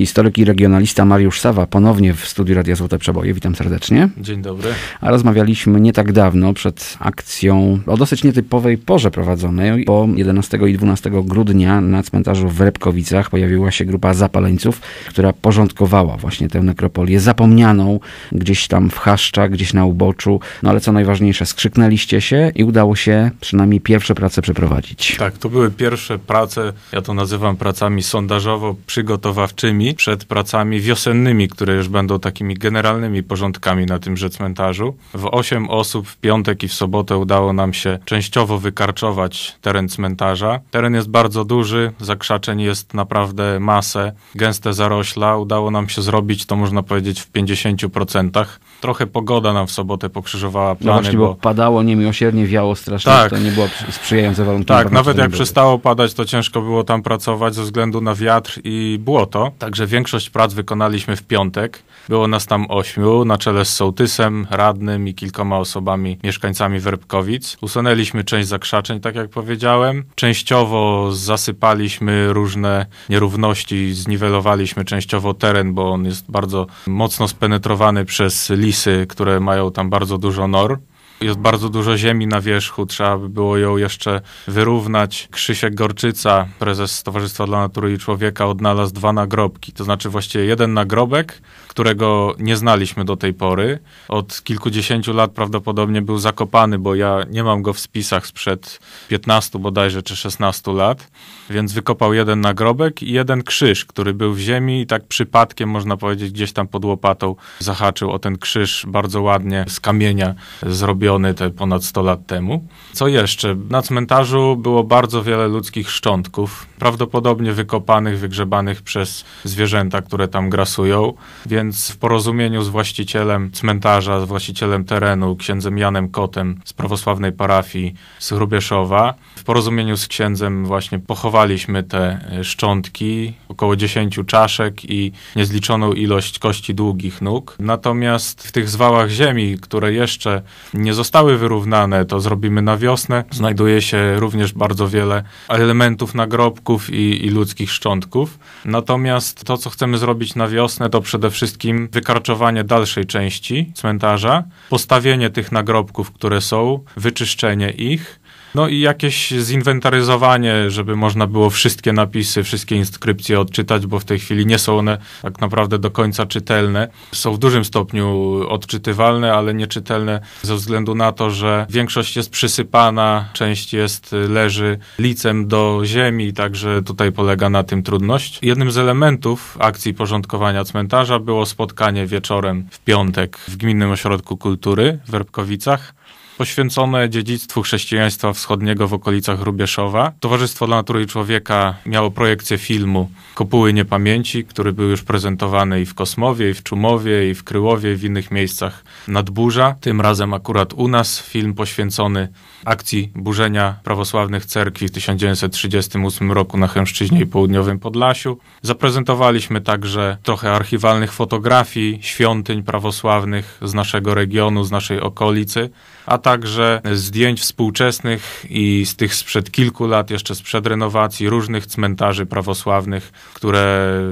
historyk i regionalista Mariusz Sawa ponownie w studiu Radia Złote Przeboje. Witam serdecznie. Dzień dobry. A rozmawialiśmy nie tak dawno przed akcją o dosyć nietypowej porze prowadzonej, po 11 i 12 grudnia na cmentarzu w Repkowicach pojawiła się grupa zapaleńców, która porządkowała właśnie tę nekropolię zapomnianą gdzieś tam w Chaszczach, gdzieś na uboczu. No ale co najważniejsze, skrzyknęliście się i udało się przynajmniej pierwsze prace przeprowadzić. Tak, to były pierwsze prace, ja to nazywam pracami sondażowo-przygotowawczymi, przed pracami wiosennymi, które już będą takimi generalnymi porządkami na tymże cmentarzu. W osiem osób w piątek i w sobotę udało nam się częściowo wykarczować teren cmentarza. Teren jest bardzo duży, zakrzaczeń jest naprawdę masę, gęste zarośla. Udało nam się zrobić to, można powiedzieć, w 50%. Trochę pogoda nam w sobotę pokrzyżowała plany. No właśnie, bo, bo padało niemiłosiernie, wiało strasznie, tak. to nie było sprzyjające warunki. Tak, nawet jak przestało padać, to ciężko było tam pracować ze względu na wiatr i błoto. Także że większość prac wykonaliśmy w piątek. Było nas tam ośmiu, na czele z sołtysem, radnym i kilkoma osobami, mieszkańcami Werbkowic. Usunęliśmy część zakrzaczeń, tak jak powiedziałem. Częściowo zasypaliśmy różne nierówności, zniwelowaliśmy częściowo teren, bo on jest bardzo mocno spenetrowany przez lisy, które mają tam bardzo dużo nor. Jest bardzo dużo ziemi na wierzchu, trzeba by było ją jeszcze wyrównać. Krzysiek Gorczyca, prezes Stowarzystwa dla Natury i Człowieka, odnalazł dwa nagrobki. To znaczy właściwie jeden nagrobek którego nie znaliśmy do tej pory. Od kilkudziesięciu lat prawdopodobnie był zakopany, bo ja nie mam go w spisach sprzed 15 bodajże czy 16 lat, więc wykopał jeden nagrobek i jeden krzyż, który był w ziemi i tak przypadkiem, można powiedzieć, gdzieś tam pod łopatą zahaczył o ten krzyż bardzo ładnie z kamienia zrobiony te ponad 100 lat temu. Co jeszcze? Na cmentarzu było bardzo wiele ludzkich szczątków prawdopodobnie wykopanych, wygrzebanych przez zwierzęta, które tam grasują. Więc w porozumieniu z właścicielem cmentarza, z właścicielem terenu, księdzem Janem Kotem z prawosławnej parafii z Hrubieszowa, w porozumieniu z księdzem właśnie pochowaliśmy te e, szczątki, około 10 czaszek i niezliczoną ilość kości długich nóg. Natomiast w tych zwałach ziemi, które jeszcze nie zostały wyrównane, to zrobimy na wiosnę, znajduje się również bardzo wiele elementów nagrobku, i, i ludzkich szczątków. Natomiast to, co chcemy zrobić na wiosnę, to przede wszystkim wykarczowanie dalszej części cmentarza, postawienie tych nagrobków, które są, wyczyszczenie ich no i jakieś zinwentaryzowanie, żeby można było wszystkie napisy, wszystkie inskrypcje odczytać, bo w tej chwili nie są one tak naprawdę do końca czytelne. Są w dużym stopniu odczytywalne, ale nieczytelne ze względu na to, że większość jest przysypana, część jest y, leży licem do ziemi, także tutaj polega na tym trudność. Jednym z elementów akcji porządkowania cmentarza było spotkanie wieczorem w piątek w Gminnym Ośrodku Kultury w Werbkowicach poświęcone dziedzictwu chrześcijaństwa wschodniego w okolicach Rubieszowa. Towarzystwo dla Natury i Człowieka miało projekcję filmu Kopuły Niepamięci, który był już prezentowany i w Kosmowie, i w Czumowie, i w Kryłowie, i w innych miejscach nadburza. Tym razem akurat u nas film poświęcony akcji burzenia prawosławnych cerkwi w 1938 roku na Chęszczyźnie i Południowym Podlasiu. Zaprezentowaliśmy także trochę archiwalnych fotografii świątyń prawosławnych z naszego regionu, z naszej okolicy a także zdjęć współczesnych i z tych sprzed kilku lat, jeszcze sprzed renowacji, różnych cmentarzy prawosławnych, które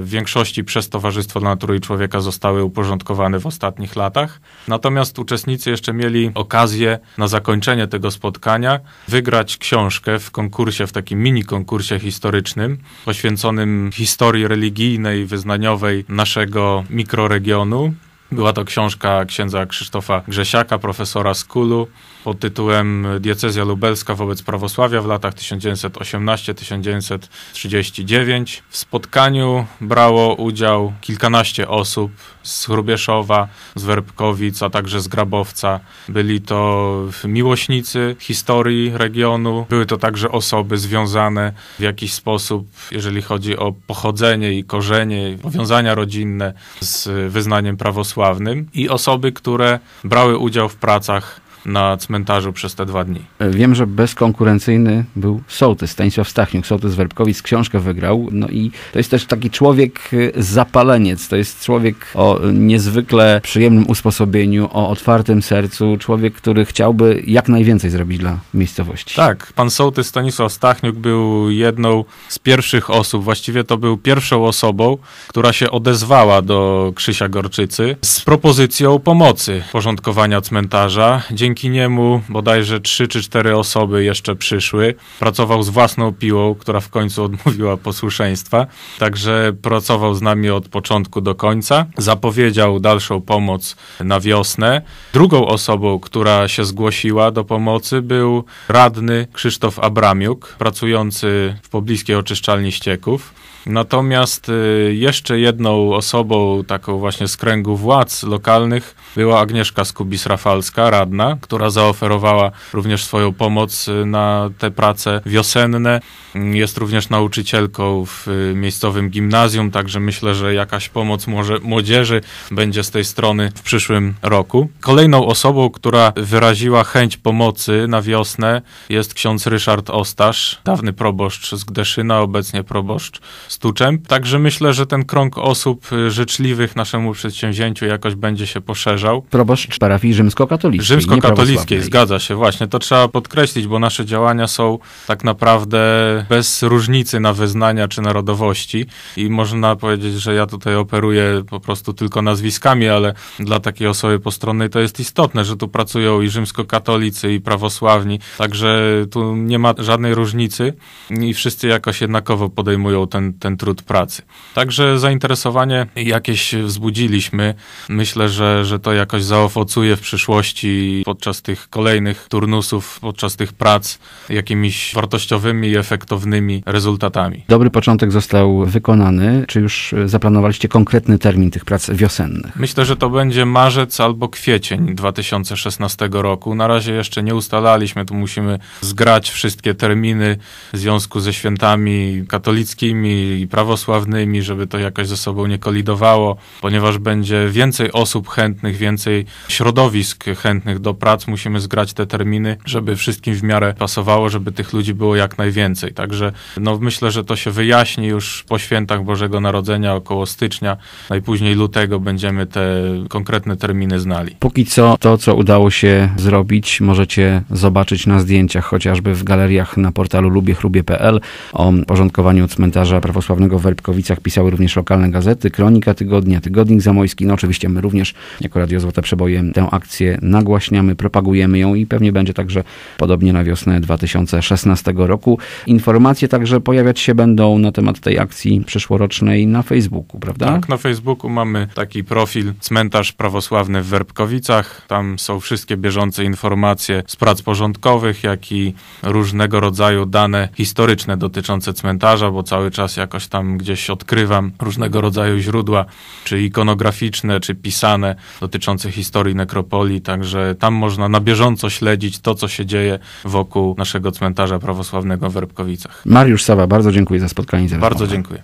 w większości przez Towarzystwo Natury i Człowieka zostały uporządkowane w ostatnich latach. Natomiast uczestnicy jeszcze mieli okazję na zakończenie tego spotkania wygrać książkę w konkursie, w takim mini konkursie historycznym poświęconym historii religijnej, wyznaniowej naszego mikroregionu. Była to książka księdza Krzysztofa Grzesiaka, profesora Skulu pod tytułem Diecezja lubelska wobec prawosławia w latach 1918-1939. W spotkaniu brało udział kilkanaście osób z Hrubieszowa, z Werbkowic, a także z Grabowca. Byli to miłośnicy historii regionu, były to także osoby związane w jakiś sposób, jeżeli chodzi o pochodzenie i korzenie, powiązania rodzinne z wyznaniem prawosławia i osoby, które brały udział w pracach na cmentarzu przez te dwa dni. E, wiem, że bezkonkurencyjny był sołtys Stanisław Stachniuk, sołtys Werbkowic, książkę wygrał, no i to jest też taki człowiek e, zapaleniec, to jest człowiek o e, niezwykle przyjemnym usposobieniu, o otwartym sercu, człowiek, który chciałby jak najwięcej zrobić dla miejscowości. Tak, pan sołtys Stanisław Stachniuk był jedną z pierwszych osób, właściwie to był pierwszą osobą, która się odezwała do Krzysia Gorczycy z propozycją pomocy porządkowania cmentarza. Dzięki dzięki niemu bodajże trzy czy cztery osoby jeszcze przyszły. Pracował z własną piłą, która w końcu odmówiła posłuszeństwa, także pracował z nami od początku do końca. Zapowiedział dalszą pomoc na wiosnę. Drugą osobą, która się zgłosiła do pomocy był radny Krzysztof Abramiuk, pracujący w pobliskiej oczyszczalni ścieków. Natomiast y, jeszcze jedną osobą, taką właśnie z kręgu władz lokalnych, była Agnieszka Skubis-Rafalska, radna, która zaoferowała również swoją pomoc y, na te prace wiosenne. Jest również nauczycielką w y, miejscowym gimnazjum, także myślę, że jakaś pomoc może młodzieży będzie z tej strony w przyszłym roku. Kolejną osobą, która wyraziła chęć pomocy na wiosnę jest ksiądz Ryszard Ostasz, dawny proboszcz z Gdeszyna, obecnie proboszcz Stuczem. Także myślę, że ten krąg osób y, życzliwych naszemu przedsięwzięciu jakoś będzie się poszerzał. Proboszcz parafii rzymskokatolickiej. Rzymskokatolickiej katolickiej, zgadza się, właśnie. To trzeba podkreślić, bo nasze działania są tak naprawdę bez różnicy na wyznania czy narodowości i można powiedzieć, że ja tutaj operuję po prostu tylko nazwiskami, ale dla takiej osoby postronnej to jest istotne, że tu pracują i rzymskokatolicy, i prawosławni, także tu nie ma żadnej różnicy i wszyscy jakoś jednakowo podejmują ten, ten trud pracy. Także zainteresowanie jakieś wzbudziliśmy. Myślę, że, że to jakoś zaowocuje w przyszłości pod podczas tych kolejnych turnusów, podczas tych prac jakimiś wartościowymi i efektownymi rezultatami. Dobry początek został wykonany. Czy już zaplanowaliście konkretny termin tych prac wiosennych? Myślę, że to będzie marzec albo kwiecień 2016 roku. Na razie jeszcze nie ustalaliśmy, tu musimy zgrać wszystkie terminy w związku ze świętami katolickimi i prawosławnymi, żeby to jakoś ze sobą nie kolidowało, ponieważ będzie więcej osób chętnych, więcej środowisk chętnych do pracy prac musimy zgrać te terminy, żeby wszystkim w miarę pasowało, żeby tych ludzi było jak najwięcej. Także no, myślę, że to się wyjaśni już po świętach Bożego Narodzenia, około stycznia, najpóźniej no lutego będziemy te konkretne terminy znali. Póki co to, co udało się zrobić, możecie zobaczyć na zdjęciach, chociażby w galeriach na portalu lubiechrubie.pl. O porządkowaniu cmentarza prawosławnego w Werbkowicach pisały również lokalne gazety, Kronika Tygodnia, Tygodnik Zamojski. No oczywiście my również jako Radio Złote Przeboje tę akcję nagłaśniamy, propagujemy ją i pewnie będzie także podobnie na wiosnę 2016 roku. Informacje także pojawiać się będą na temat tej akcji przyszłorocznej na Facebooku, prawda? Tak, na Facebooku mamy taki profil Cmentarz Prawosławny w Werbkowicach. Tam są wszystkie bieżące informacje z prac porządkowych, jak i różnego rodzaju dane historyczne dotyczące cmentarza, bo cały czas jakoś tam gdzieś odkrywam różnego rodzaju źródła, czy ikonograficzne, czy pisane, dotyczące historii nekropolii, także tam można na bieżąco śledzić to, co się dzieje wokół naszego cmentarza prawosławnego w Werbkowicach. Mariusz Sawa, bardzo dziękuję za spotkanie. Bardzo dziękuję.